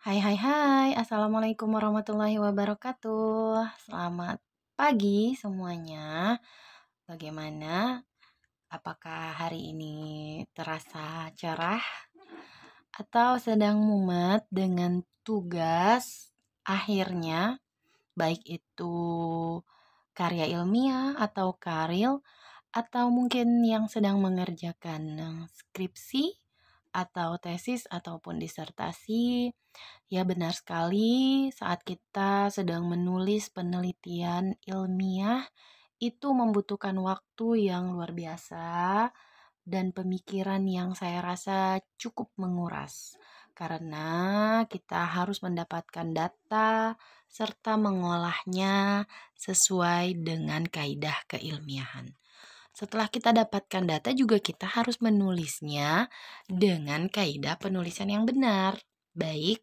Hai hai hai, Assalamualaikum warahmatullahi wabarakatuh Selamat pagi semuanya Bagaimana? Apakah hari ini terasa cerah? Atau sedang mumet dengan tugas akhirnya Baik itu karya ilmiah atau karil Atau mungkin yang sedang mengerjakan eh, skripsi atau tesis ataupun disertasi. Ya benar sekali, saat kita sedang menulis penelitian ilmiah itu membutuhkan waktu yang luar biasa dan pemikiran yang saya rasa cukup menguras. Karena kita harus mendapatkan data serta mengolahnya sesuai dengan kaidah keilmiahan. Setelah kita dapatkan data juga kita harus menulisnya dengan kaidah penulisan yang benar. Baik,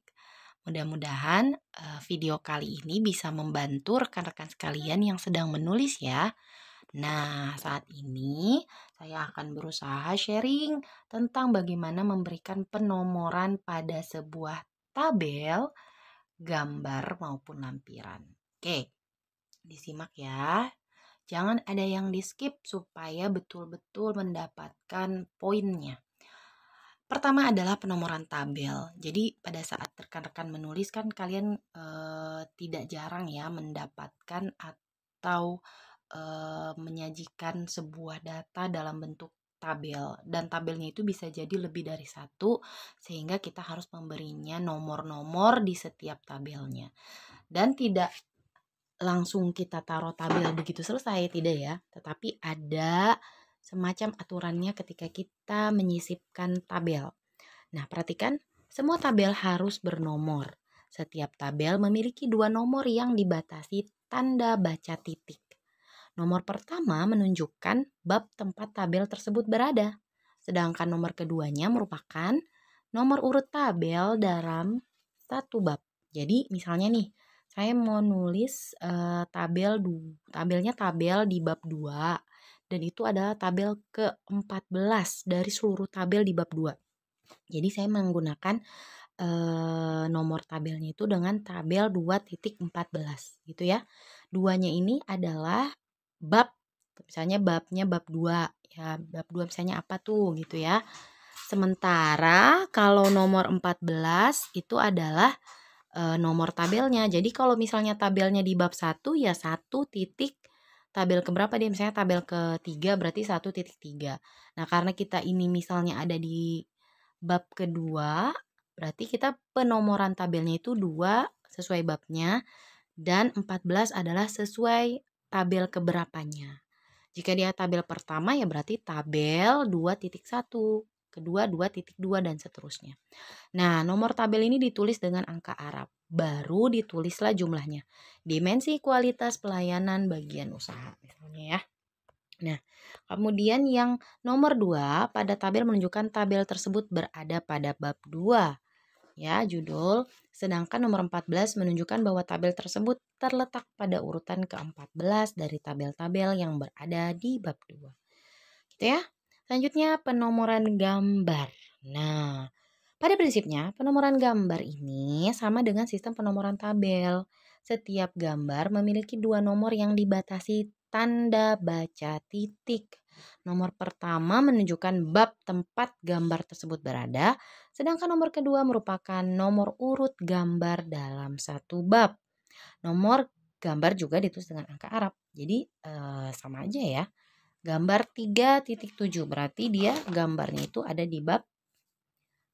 mudah-mudahan eh, video kali ini bisa membantu rekan-rekan sekalian yang sedang menulis ya. Nah, saat ini saya akan berusaha sharing tentang bagaimana memberikan penomoran pada sebuah tabel, gambar maupun lampiran. Oke, disimak ya Jangan ada yang di-skip supaya betul-betul mendapatkan poinnya. Pertama adalah penomoran tabel. Jadi pada saat rekan-rekan menulis kan kalian e, tidak jarang ya mendapatkan atau e, menyajikan sebuah data dalam bentuk tabel dan tabelnya itu bisa jadi lebih dari satu sehingga kita harus memberinya nomor-nomor di setiap tabelnya dan tidak langsung kita taruh tabel begitu selesai, tidak ya. Tetapi ada semacam aturannya ketika kita menyisipkan tabel. Nah, perhatikan, semua tabel harus bernomor. Setiap tabel memiliki dua nomor yang dibatasi tanda baca titik. Nomor pertama menunjukkan bab tempat tabel tersebut berada, sedangkan nomor keduanya merupakan nomor urut tabel dalam satu bab. Jadi, misalnya nih, saya mau nulis uh, tabel du tabelnya tabel di bab 2 dan itu adalah tabel ke-14 dari seluruh tabel di bab 2. Jadi saya menggunakan uh, nomor tabelnya itu dengan tabel 2.14 gitu ya. Duanya ini adalah bab misalnya babnya bab 2 ya, bab 2 misalnya apa tuh gitu ya. Sementara kalau nomor 14 itu adalah e, nomor tabelnya. Jadi kalau misalnya tabelnya di bab 1 ya 1 titik tabel ke berapa dia misalnya tabel ke 3 berarti 1 titik 3. Nah, karena kita ini misalnya ada di bab kedua, berarti kita penomoran tabelnya itu 2 sesuai babnya dan 14 adalah sesuai tabel keberapanya. Jika dia tabel pertama ya berarti tabel 2.1 kedua 2.2 dan seterusnya. Nah, nomor tabel ini ditulis dengan angka Arab, baru ditulislah jumlahnya. Dimensi kualitas pelayanan bagian usaha misalnya ya. Nah, kemudian yang nomor 2 pada tabel menunjukkan tabel tersebut berada pada bab 2 ya judul. Sedangkan nomor 14 menunjukkan bahwa tabel tersebut terletak pada urutan ke-14 dari tabel-tabel yang berada di bab 2. Gitu ya. Selanjutnya penomoran gambar. Nah, pada prinsipnya penomoran gambar ini sama dengan sistem penomoran tabel. Setiap gambar memiliki dua nomor yang dibatasi tanda baca titik. Nomor pertama menunjukkan bab tempat gambar tersebut berada, sedangkan nomor kedua merupakan nomor urut gambar dalam satu bab. Nomor gambar juga ditulis dengan angka Arab. Jadi eh, sama aja ya. Gambar 3.7 berarti dia gambarnya itu ada di bab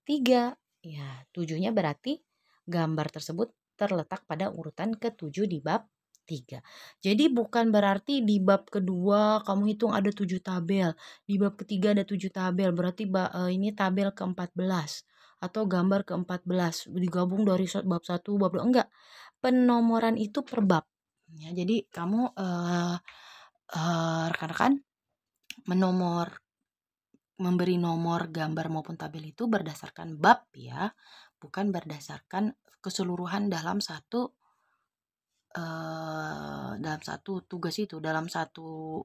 3. Ya, tujuhnya berarti gambar tersebut terletak pada urutan ke-7 di bab 3. Jadi bukan berarti di bab kedua kamu hitung ada tujuh tabel, di bab ketiga ada tujuh tabel, berarti e, ini tabel ke-14 atau gambar ke-14 digabung dari bab 1 bab 2 enggak. Penomoran itu per bab. Ya, jadi kamu e, e, rekan-rekan uh, rekan -rekan, menomor memberi nomor gambar maupun tabel itu berdasarkan bab ya, bukan berdasarkan keseluruhan dalam satu uh, dalam satu tugas itu, dalam satu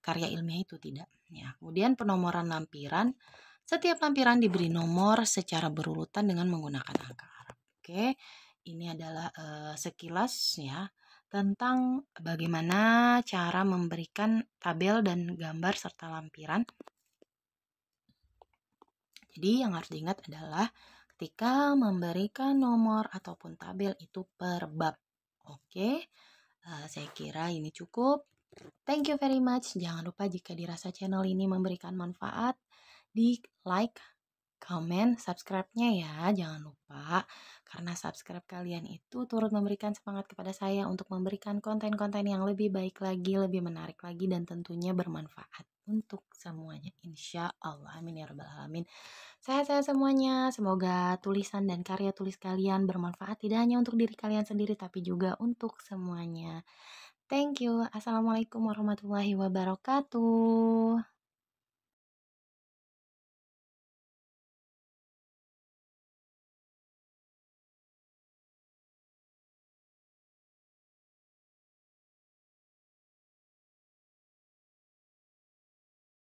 karya ilmiah itu tidak. Ya, kemudian penomoran lampiran, setiap lampiran diberi nomor secara berurutan dengan menggunakan angka Arab. Oke, ini adalah uh, sekilas ya tentang bagaimana cara memberikan tabel dan gambar serta lampiran. Jadi yang harus diingat adalah ketika memberikan nomor ataupun tabel itu per bab. Oke, eh, saya kira ini cukup. Thank you very much. Jangan lupa jika dirasa channel ini memberikan manfaat, di like, komen subscribe-nya ya, jangan lupa. Karena subscribe kalian itu turut memberikan semangat kepada saya untuk memberikan konten-konten yang lebih baik lagi, lebih menarik lagi, dan tentunya bermanfaat untuk semuanya. Insya Allah, amin ya rabbal alamin. sehat saya semuanya, semoga tulisan dan karya tulis kalian bermanfaat tidak hanya untuk diri kalian sendiri, tapi juga untuk semuanya. Thank you. Assalamualaikum warahmatullahi wabarakatuh.